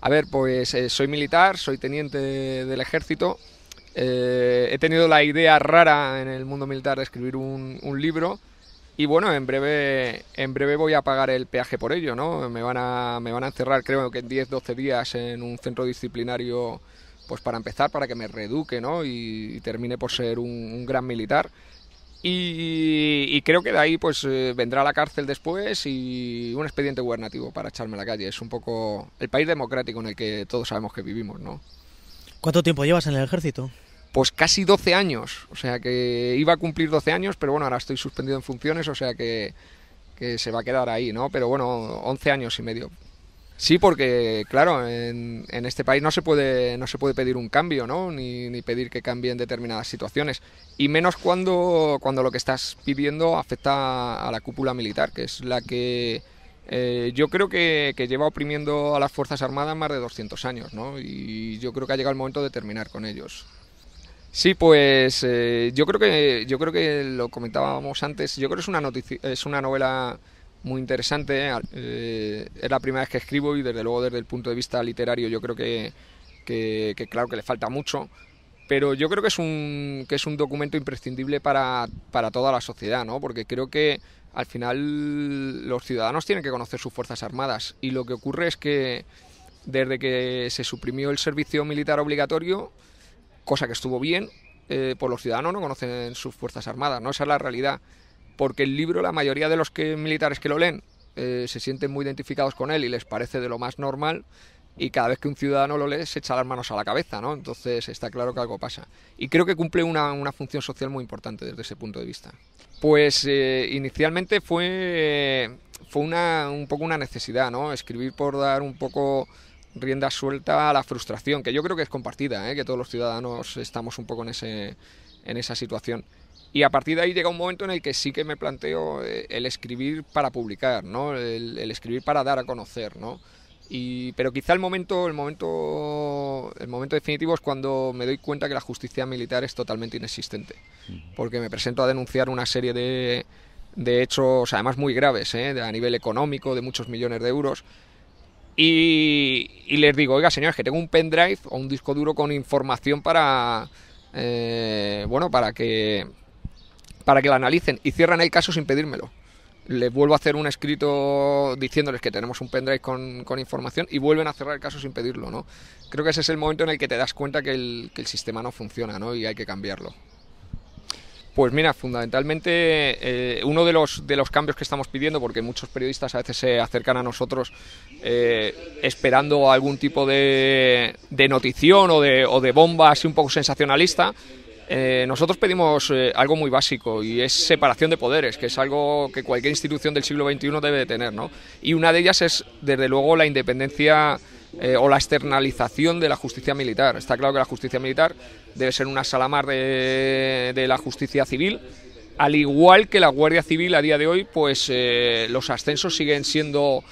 A ver, pues eh, soy militar, soy teniente del ejército. Eh, he tenido la idea rara en el mundo militar de escribir un, libro y bueno, en breve, en breve voy a pagar el peaje por ello, ¿no? Me van a, me van a encerrar creo que en 10, 12 días en un centro disciplinario pues para empezar, para que me reeduque, ¿no? Y, termine por ser un, un gran militar. Y, creo que de ahí pues eh, vendrá la cárcel después y un expediente gubernativo para echarme a la calle. Es un poco el país democrático en el que todos sabemos que vivimos, ¿Cuánto tiempo llevas en el ejército? Pues casi 12 años. O sea que iba a cumplir 12 años, pero bueno, ahora estoy suspendido en funciones, o sea que, que se va a quedar ahí, ¿no? Pero bueno, 11 años y medio Sí, porque claro, en, este país no se puede no se puede pedir un cambio, ¿no? Ni, pedir que cambien determinadas situaciones y menos cuando cuando lo que estás pidiendo afecta a la cúpula militar, que es la que eh, yo creo que, lleva oprimiendo a las fuerzas armadas más de 200 años, ¿no? Y yo creo que ha llegado el momento de terminar con ellos. Sí, pues eh, yo creo que yo creo que lo comentábamos antes. Yo creo que es una noticia, es una novela muy interesante. ¿eh? Eh, es la primera vez que escribo y desde luego desde el punto de vista literario yo creo que, que, claro que le falta mucho, pero yo creo que es un, que es un documento imprescindible para, para, toda la sociedad, ¿no? porque creo que al final los ciudadanos tienen que conocer sus Fuerzas Armadas y lo que ocurre es que desde que se suprimió el servicio militar obligatorio, cosa que estuvo bien, eh, pues los ciudadanos no conocen sus Fuerzas Armadas, ¿no? esa es la realidad porque el libro, la mayoría de los militares que lo leen, eh, se sienten muy identificados con él y les parece de lo más normal y cada vez que un ciudadano lo lee se echa las manos a la cabeza, ¿no? Entonces está claro que algo pasa. Y creo que cumple una, función social muy importante desde ese punto de vista. Pues eh, inicialmente fue, fue un poco una necesidad, ¿no? Escribir por dar un poco rienda suelta a la frustración, que yo creo que es compartida, ¿eh? que todos los ciudadanos estamos un poco en, en esa situación. Y a partir de ahí llega un momento en el que sí que me planteo eh, el escribir para publicar, ¿no? el, escribir para dar a conocer, ¿no? pero quizá el momento, el momento, el momento definitivo es cuando me doy cuenta que la justicia militar es totalmente inexistente, porque me presento a denunciar una serie de, hechos, además muy graves, ¿eh? a nivel económico, de muchos millones de euros, y, y, les digo, oiga señores, que tengo un pendrive o un disco duro con información para, eh, bueno, para que para que lo analicen y cierran el caso sin pedírmelo. Les vuelvo a hacer un escrito diciéndoles que tenemos un pendrive con, información y vuelven a cerrar el caso sin pedirlo, ¿no? Creo que ese es el momento en el que te das cuenta que el, sistema no funciona, ¿no? Y hay que cambiarlo. Pues mira, fundamentalmente eh, uno de los, cambios que estamos pidiendo, porque muchos periodistas a veces se acercan a nosotros eh, esperando algún tipo de, de notición o de, o de bomba así un poco sensacionalista, eh, nosotros pedimos eh, algo muy básico y es separación de poderes, que es algo que cualquier institución del siglo XXI debe de tener, ¿no? Y una de ellas es, desde luego, la independencia eh, o la externalización de la justicia militar. Está claro que la justicia militar debe ser una salamar de, la justicia civil, al igual que la Guardia Civil a día de hoy, pues los ascensos siguen siendo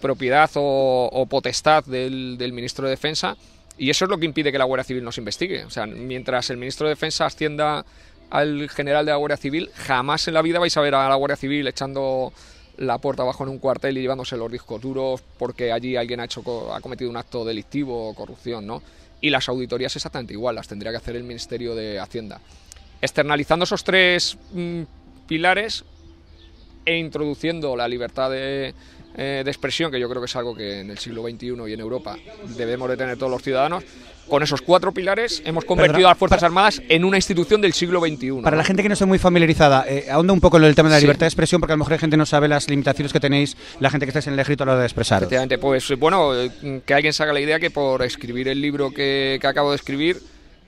propiedad o, potestad del, ministro de Defensa y eso es lo que impide que la Guardia Civil nos investigue. O sea, mientras el ministro de Defensa ascienda al general de la Guardia Civil, jamás en la vida vais a ver a la Guardia Civil echando la puerta abajo en un cuartel y llevándose los discos duros porque allí alguien ha, hecho, ha cometido un acto delictivo o corrupción, ¿no? Y las auditorías exactamente igual, las tendría que hacer el Ministerio de Hacienda. Externalizando esos tres mm, pilares e introduciendo la libertad de, eh, de expresión, que yo creo que es algo que en el siglo XXI y en Europa debemos de tener todos los ciudadanos, con esos cuatro pilares hemos convertido a las Fuerzas Armadas en una institución del siglo XXI. Para la gente que no esté muy familiarizada, eh, ahonda un poco en el tema de la libertad de expresión, porque a lo mejor la gente no sabe las limitaciones que tenéis, la gente que estáis en el ejército a la hora de expresar. Efectivamente, pues bueno, eh, que alguien se la idea que por escribir el libro que, que acabo de escribir,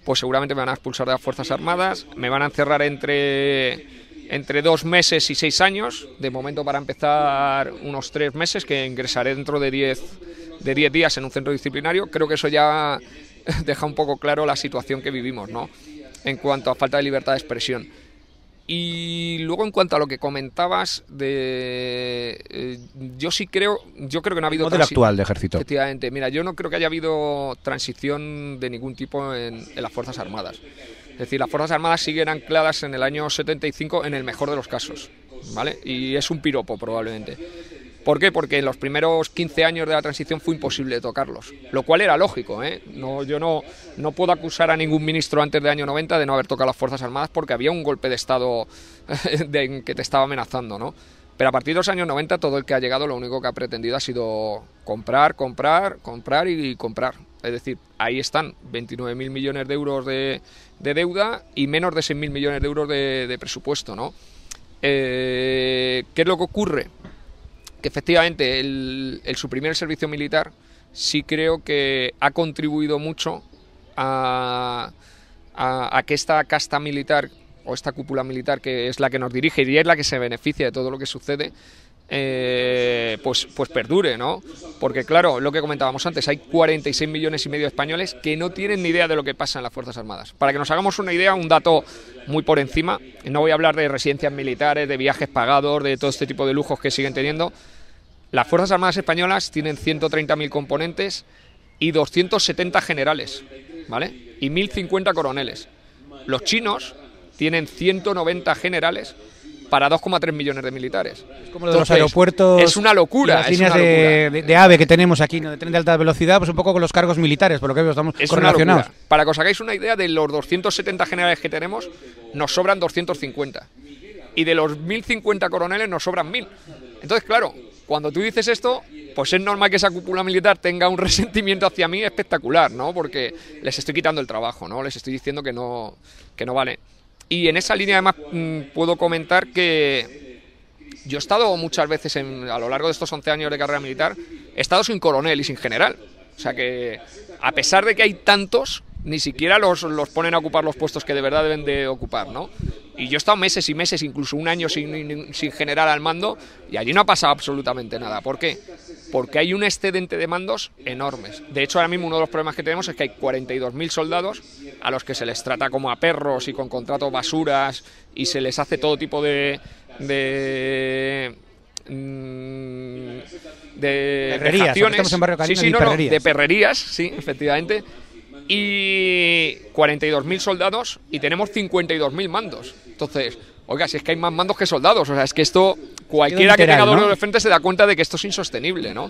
pues seguramente me van a expulsar de las Fuerzas Armadas, me van a encerrar entre entre dos meses y seis años. De momento, para empezar, unos tres meses, que ingresaré dentro de diez, de diez días en un centro disciplinario. Creo que eso ya deja un poco claro la situación que vivimos, ¿no? En cuanto a falta de libertad de expresión. Y luego en cuanto a lo que comentabas de eh, yo sí creo, yo creo que no ha habido no del actual de ejército. Efectivamente, mira, yo no creo que haya habido transición de ningún tipo en las fuerzas armadas. Es decir, las Fuerzas Armadas siguen ancladas en el año 75 en el mejor de los casos, ¿vale? Y es un piropo probablemente. ¿Por qué? Porque en los primeros 15 años de la transición fue imposible tocarlos, lo cual era lógico. ¿eh? No, yo no, no puedo acusar a ningún ministro antes del año 90 de no haber tocado las Fuerzas Armadas porque había un golpe de Estado en que te estaba amenazando. ¿no? Pero a partir de los años 90 todo el que ha llegado lo único que ha pretendido ha sido comprar, comprar, comprar y, comprar. Es decir, ahí están 29.000 millones de euros de, deuda y menos de 6.000 millones de euros de, presupuesto, ¿no? Eh, ¿Qué es lo que ocurre? Que efectivamente el, suprimir el servicio militar sí creo que ha contribuido mucho a, a que esta casta militar esta cúpula militar que es la que nos dirige y es la que se beneficia de todo lo que sucede, eh, pues, pues perdure, ¿no? Porque claro, lo que comentábamos antes, hay 46 millones y medio de españoles que no tienen ni idea de lo que pasa en las Fuerzas Armadas. Para que nos hagamos una idea, un dato muy por encima, no voy a hablar de residencias militares, de viajes pagados, de todo este tipo de lujos que siguen teniendo. Las Fuerzas Armadas Españolas tienen 130.000 componentes y 270 generales, ¿vale? Y 1.050 coroneles. Los chinos tienen 190 generales para 2,3 millones de militares. Es como lo los aeropuertos. Es una locura. Las líneas De, AVE que tenemos aquí, ¿no? de tren de alta velocidad, pues un poco con los cargos militares, por lo que estamos es correlacionados. Para que os hagáis una idea, de los 270 generales que tenemos, nos sobran 250. Y de los 1050 coroneles, nos sobran 1000. Entonces, claro, cuando tú dices esto, pues es normal que esa cúpula militar tenga un resentimiento hacia mí espectacular, ¿no? Porque les estoy quitando el trabajo, ¿no? Les estoy diciendo que no, que no vale. Y en esa línea además mm, puedo comentar que yo he estado muchas veces a lo largo de estos 11 años de carrera militar, he estado sin coronel y sin general. O sea que a pesar de que hay tantos, ni siquiera los, los ponen a ocupar los puestos que de verdad deben de ocupar, ¿no? Y yo he estado meses y meses, incluso un año sin, sin generar al mando, y allí no ha pasado absolutamente nada. ¿Por qué? Porque hay un excedente de mandos enormes. De hecho, ahora mismo uno de los problemas que tenemos es que hay 42.000 soldados a los que se les trata como a perros y con contratos basuras y se les hace todo tipo de, de mm, de perrerías, estamos en barrio sí, sí, no, no, de perrerías, sí, efectivamente, y 42.000 soldados y tenemos 52.000 mandos. Entonces, oiga, si es que hay más mandos que soldados, o sea, es que esto, cualquiera que tenga dolor de frente se da cuenta de que esto es insostenible, ¿no?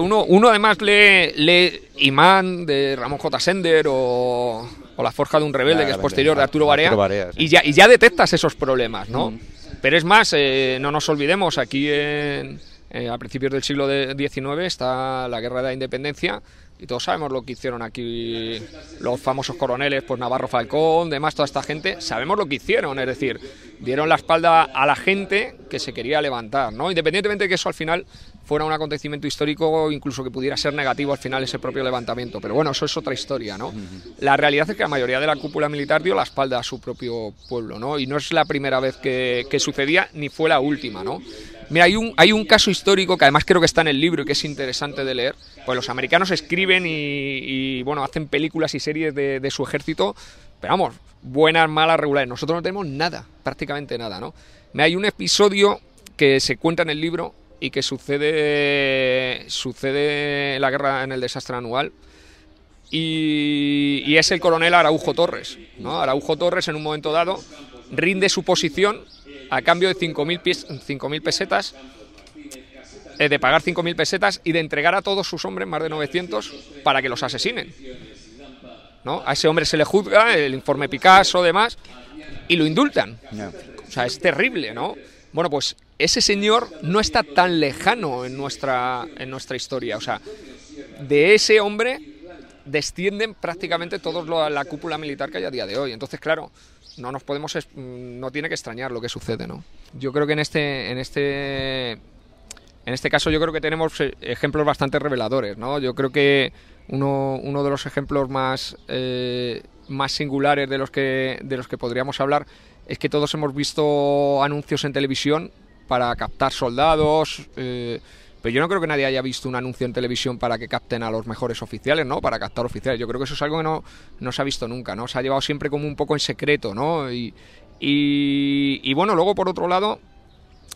Uno, uno además lee, lee Imán de Ramón J. Sender o, o La Forja de un Rebelde, que es posterior de Arturo Barea, y, ya, y ya detectas esos problemas, ¿no? Mm. Pero es más, eh, no nos olvidemos, aquí en, eh, a principios del siglo XIX está la Guerra de la Independencia, y todos sabemos lo que hicieron aquí los famosos coroneles, pues Navarro Falcón, demás, toda esta gente, sabemos lo que hicieron, es decir, dieron la espalda a la gente que se quería levantar, ¿no? Independientemente de que eso al final fuera un acontecimiento histórico, incluso que pudiera ser negativo al final ese propio levantamiento, pero bueno, eso es otra historia, ¿no? La realidad es que la mayoría de la cúpula militar dio la espalda a su propio pueblo, ¿no? Y no es la primera vez que, que sucedía, ni fue la última, ¿no? Mira, hay un, hay un caso histórico que además creo que está en el libro y que es interesante de leer. Pues los americanos escriben y, bueno, hacen películas y series de, su ejército, pero vamos, buenas, malas, regulares. Nosotros no tenemos nada, prácticamente nada, ¿no? Mira, hay un episodio que se cuenta en el libro y que sucede sucede la guerra en el desastre anual y, es el coronel Araujo Torres. ¿no? Araujo Torres en un momento dado rinde su posición a cambio de 5.000 pesetas, eh, de pagar 5.000 pesetas y de entregar a todos sus hombres, más de 900, para que los asesinen. ¿no? A ese hombre se le juzga, el informe Picasso, demás, y lo indultan. O sea, es terrible, ¿no? Bueno, pues ese señor no está tan lejano en nuestra, en nuestra historia. O sea, de ese hombre descienden prácticamente toda la cúpula militar que hay a día de hoy. Entonces, claro, no nos podemos, mm, no tiene que extrañar lo que sucede, ¿no? Yo creo que en este, en este en este caso yo creo que tenemos eh, ejemplos bastante reveladores, ¿no? Yo creo que uno, uno de los ejemplos más, eh, más singulares de los, que, de los que podríamos hablar es que todos hemos visto anuncios en televisión para captar soldados, eh, pero yo no creo que nadie haya visto un anuncio en televisión para que capten a los mejores oficiales, ¿no? Para captar oficiales. Yo creo que eso es algo que no, se ha visto nunca, ¿no? Se ha llevado siempre como un poco en secreto, ¿no? Y, bueno, luego por otro lado,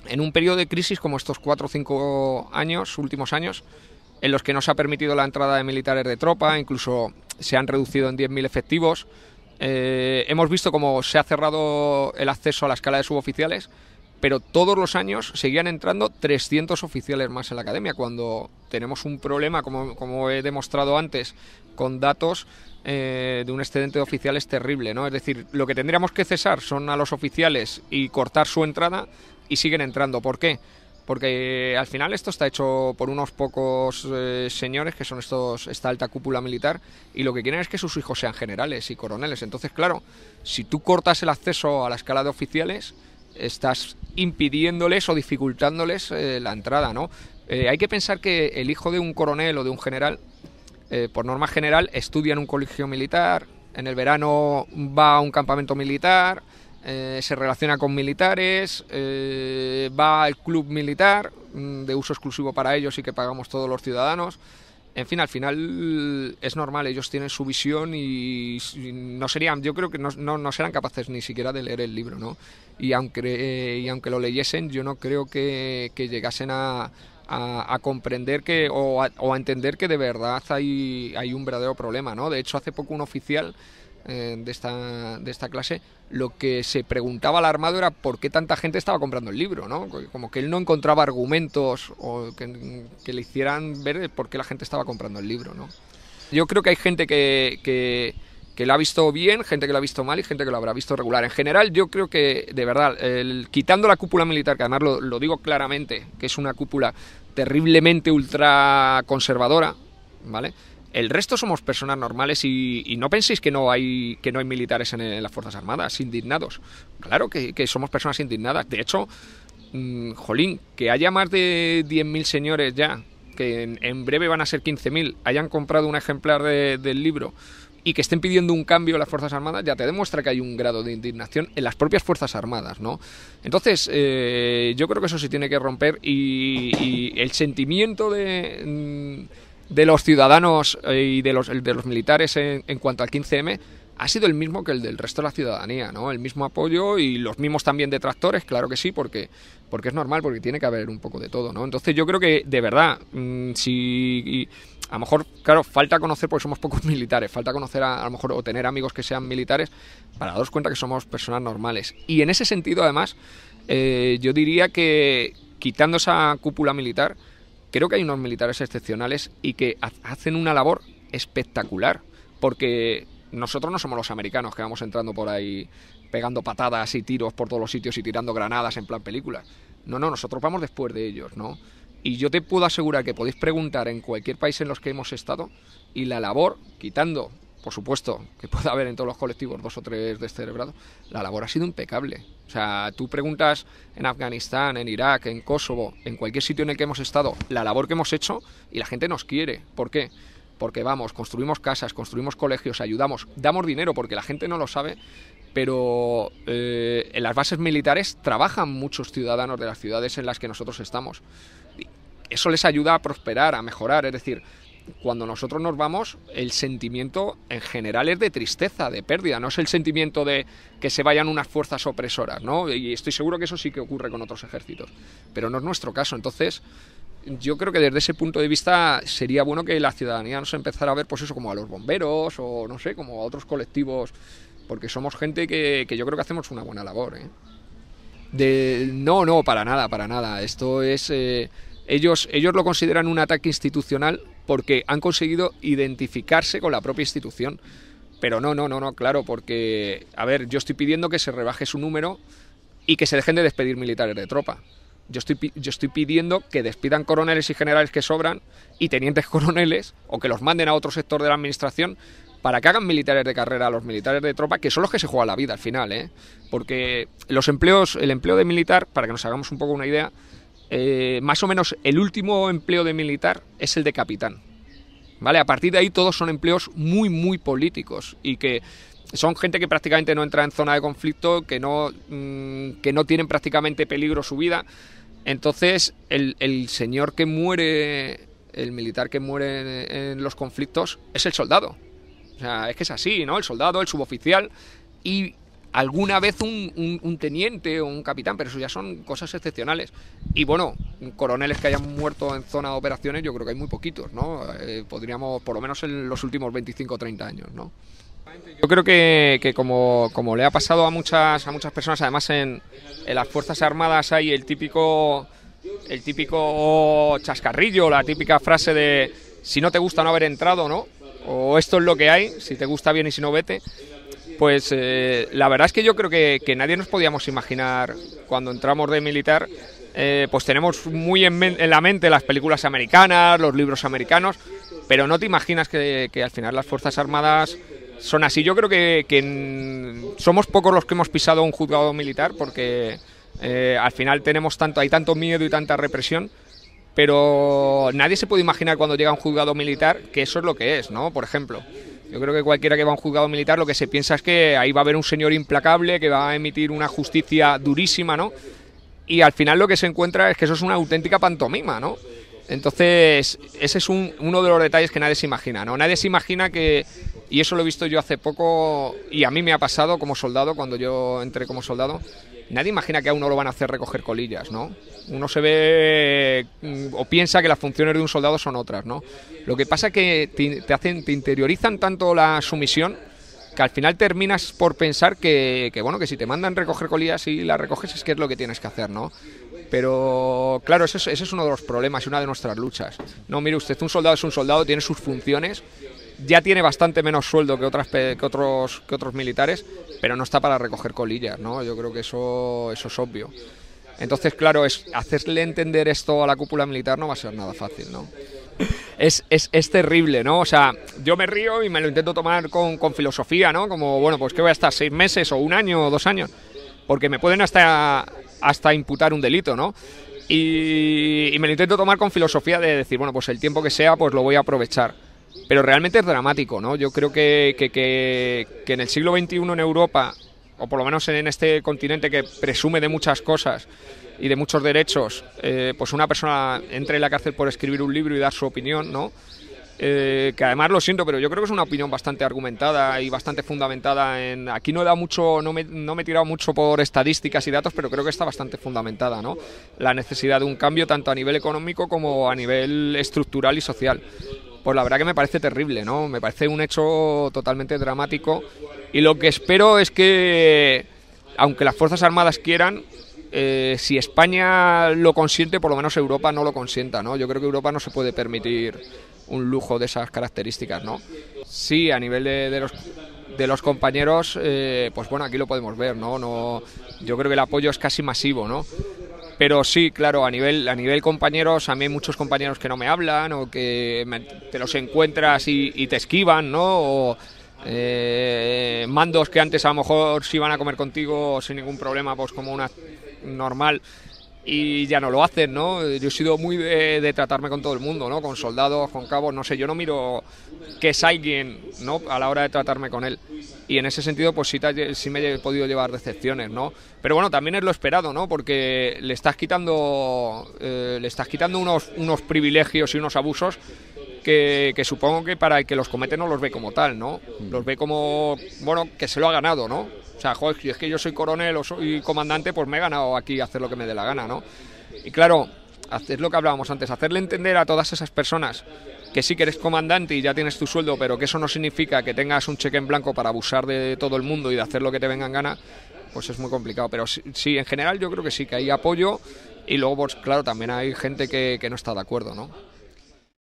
en un periodo de crisis como estos cuatro o cinco años, últimos años, en los que no se ha permitido la entrada de militares de tropa, incluso se han reducido en 10.000 efectivos. Eh, hemos visto cómo se ha cerrado el acceso a la escala de suboficiales pero todos los años seguían entrando 300 oficiales más en la academia. Cuando tenemos un problema, como, he demostrado antes, con datos eh, de un excedente de oficiales terrible, ¿no? Es decir, lo que tendríamos que cesar son a los oficiales y cortar su entrada y siguen entrando. ¿Por qué? Porque eh, al final esto está hecho por unos pocos eh, señores que son estos esta alta cúpula militar y lo que quieren es que sus hijos sean generales y coroneles. Entonces, claro, si tú cortas el acceso a la escala de oficiales, estás impidiéndoles o dificultándoles eh, la entrada, ¿no? Eh, hay que pensar que el hijo de un coronel o de un general, eh, por norma general, estudia en un colegio militar, en el verano va a un campamento militar, se relaciona con militares, va al club militar, mm, de uso exclusivo para ellos y que pagamos todos los ciudadanos en fin, al final es normal, ellos tienen su visión y no serían, yo creo que no, no, no serán capaces ni siquiera de leer el libro, ¿no? Y aunque, y aunque lo leyesen, yo no creo que, que llegasen a, a, comprender que o a, o entender que de verdad hay, hay un verdadero problema, ¿no? De hecho, hace poco un oficial eh, de, esta, de esta clase, lo que se preguntaba al armado era por qué tanta gente estaba comprando el libro, ¿no? Como que él no encontraba argumentos o que, le hicieran ver por qué la gente estaba comprando el libro, ¿no? Yo creo que hay gente que, que, que lo ha visto bien, gente que lo ha visto mal y gente que lo habrá visto regular. En general, yo creo que, de verdad, el, quitando la cúpula militar, que además lo, lo digo claramente, que es una cúpula terriblemente ultraconservadora, ¿vale? El resto somos personas normales y, no penséis que no hay que no hay militares en, las Fuerzas Armadas, indignados. Claro que, somos personas indignadas. De hecho, mm, jolín, que haya más de 10.000 señores ya, que en, breve van a ser 15.000, hayan comprado un ejemplar del libro y que estén pidiendo un cambio a las Fuerzas Armadas, ya te demuestra que hay un grado de indignación en las propias Fuerzas Armadas, ¿no? Entonces, eh, yo creo que eso se tiene que romper y, el sentimiento de... Mm, de los ciudadanos eh, y de los, de los militares en, cuanto al 15M ha sido el mismo que el del resto de la ciudadanía, ¿no? El mismo apoyo y los mismos también detractores, claro que sí, porque, porque es normal, porque tiene que haber un poco de todo, ¿no? Entonces yo creo que, de verdad, mm, si... a lo mejor, claro, falta conocer, porque somos pocos militares, falta conocer a, lo mejor o tener amigos que sean militares para daros cuenta que somos personas normales. Y en ese sentido, además, eh, yo diría que quitando esa cúpula militar, creo que hay unos militares excepcionales y que hacen una labor espectacular, porque nosotros no somos los americanos que vamos entrando por ahí pegando patadas y tiros por todos los sitios y tirando granadas en plan película. No, no, nosotros vamos después de ellos, ¿no? Y yo te puedo asegurar que podéis preguntar en cualquier país en los que hemos estado y la labor, quitando por supuesto, que pueda haber en todos los colectivos dos o tres de descerebrados, la labor ha sido impecable. O sea, tú preguntas en Afganistán, en Irak, en Kosovo, en cualquier sitio en el que hemos estado, la labor que hemos hecho y la gente nos quiere. ¿Por qué? Porque vamos, construimos casas, construimos colegios, ayudamos, damos dinero porque la gente no lo sabe, pero eh, en las bases militares trabajan muchos ciudadanos de las ciudades en las que nosotros estamos. Eso les ayuda a prosperar, a mejorar, es decir, cuando nosotros nos vamos, el sentimiento en general es de tristeza, de pérdida, no es el sentimiento de que se vayan unas fuerzas opresoras, ¿no? Y estoy seguro que eso sí que ocurre con otros ejércitos, pero no es nuestro caso. Entonces, yo creo que desde ese punto de vista sería bueno que la ciudadanía nos empezara a ver, pues eso, como a los bomberos o no sé, como a otros colectivos, porque somos gente que, yo creo que hacemos una buena labor, ¿eh? no, no, para nada, para nada. Esto es. Eh, ellos, ellos lo consideran un ataque institucional porque han conseguido identificarse con la propia institución. Pero no, no, no, no, claro, porque, a ver, yo estoy pidiendo que se rebaje su número y que se dejen de despedir militares de tropa. Yo estoy, yo estoy pidiendo que despidan coroneles y generales que sobran y tenientes coroneles o que los manden a otro sector de la administración para que hagan militares de carrera a los militares de tropa, que son los que se juega la vida al final, ¿eh? Porque los empleos, el empleo de militar, para que nos hagamos un poco una idea, eh, más o menos el último empleo de militar es el de capitán. ¿Vale? A partir de ahí todos son empleos muy, muy políticos y que son gente que prácticamente no entra en zona de conflicto, que no, mm, que no tienen prácticamente peligro su vida. Entonces, el, señor que muere, el militar que muere en, en los conflictos, es el soldado. O sea, es que es así, ¿no? El soldado, el suboficial. Y alguna vez un, teniente o un capitán, pero eso ya son cosas excepcionales. Y bueno, coroneles que hayan muerto en zona de operaciones, yo creo que hay muy poquitos, ¿no? Eh, podríamos, por lo menos en los últimos 25 o 30 años, ¿no? Yo creo que, como, le ha pasado a muchas, a muchas personas, además en, en las Fuerzas Armadas hay el típico, el típico chascarrillo, la típica frase de si no te gusta no haber entrado, ¿no? O esto es lo que hay, si te gusta bien y si no vete. Pues eh, la verdad es que yo creo que, nadie nos podíamos imaginar cuando entramos de militar. Eh, pues tenemos muy en, la mente las películas americanas, los libros americanos, pero no te imaginas que, al final las Fuerzas Armadas son así. Yo creo que, somos pocos los que hemos pisado un juzgado militar porque eh, al final tenemos tanto, hay tanto miedo y tanta represión pero nadie se puede imaginar cuando llega un juzgado militar que eso es lo que es, ¿no? Por ejemplo, yo creo que cualquiera que va a un juzgado militar lo que se piensa es que ahí va a haber un señor implacable que va a emitir una justicia durísima, ¿no? Y al final lo que se encuentra es que eso es una auténtica pantomima, ¿no? Entonces, ese es uno de los detalles que nadie se imagina, ¿no? Nadie se imagina que y eso lo he visto yo hace poco y a mí me ha pasado como soldado, cuando yo entré como soldado. Nadie imagina que a uno lo van a hacer recoger colillas, ¿no? Uno se ve mm, o piensa que las funciones de un soldado son otras, ¿no? Lo que pasa es que te, hacen, te interiorizan tanto la sumisión que al final terminas por pensar que, bueno que si te mandan recoger colillas y las recoges es que es lo que tienes que hacer no pero claro ese es, ese es uno de los problemas y una de nuestras luchas no mire usted un soldado es un soldado tiene sus funciones ya tiene bastante menos sueldo que, otras, que, otros, que otros militares, pero no está para recoger colillas, ¿no? Yo creo que eso, eso es obvio. Entonces, claro, es, hacerle entender esto a la cúpula militar no va a ser nada fácil, ¿no? Es, terrible, ¿no? O sea, yo me río y me lo intento tomar con, filosofía, ¿no? Como, bueno, pues que voy a estar seis meses o un año o dos años, porque me pueden hasta, hasta imputar un delito, ¿no? Y, y me lo intento tomar con filosofía de decir, bueno, pues el tiempo que sea, pues lo voy a aprovechar pero realmente es dramático, ¿no? Yo creo que, que, que, en el siglo XXI en Europa, o por lo menos en este continente que presume de muchas cosas, y de muchos derechos, eh, pues una persona entre en la cárcel por escribir un libro y dar su opinión, ¿no? Eh, que además lo siento, pero yo creo que es una opinión bastante argumentada y bastante fundamentada en... Aquí no he mucho, no me, no me he tirado mucho por estadísticas y datos, pero creo que está bastante fundamentada, ¿no? La necesidad de un cambio tanto a nivel económico como a nivel estructural y social pues la verdad que me parece terrible, ¿no? Me parece un hecho totalmente dramático y lo que espero es que, aunque las Fuerzas Armadas quieran, eh, si España lo consiente, por lo menos Europa no lo consienta, ¿no? Yo creo que Europa no se puede permitir un lujo de esas características, ¿no? Sí, a nivel de, los compañeros, eh, pues bueno, aquí lo podemos ver, ¿no? ¿no? Yo creo que el apoyo es casi masivo, ¿no? Pero sí, claro, a nivel, a nivel compañeros, a mí hay muchos compañeros que no me hablan o que te los encuentras y, te esquivan, ¿no? O, eh, mandos que antes a lo mejor se iban a comer contigo sin ningún problema, pues como una normal, y ya no lo hacen, ¿no? Yo he sido muy de, tratarme con todo el mundo, ¿no? Con soldados, con cabos, no sé, yo no miro que es alguien, ¿no? A la hora de tratarme con él. Y en ese sentido, pues sí, me he podido llevar decepciones, ¿no? Pero bueno, también es lo esperado, ¿no? Porque le estás quitando, eh, le estás quitando unos, privilegios y unos abusos que, que, supongo que para el que los comete no los ve como tal, ¿no? Los mm. ve como, bueno, que se lo ha ganado, ¿no? sea, joder, es que yo soy coronel o soy comandante, pues me he ganado aquí hacer lo que me dé la gana, ¿no? Y claro, es lo que hablábamos antes, hacerle entender a todas esas personas que sí que eres comandante y ya tienes tu sueldo, pero que eso no significa que tengas un cheque en blanco para abusar de todo el mundo y de hacer lo que te vengan gana, pues es muy complicado. Pero sí, en general yo creo que sí, que hay apoyo y luego, pues, claro, también hay gente que no está de acuerdo, ¿no?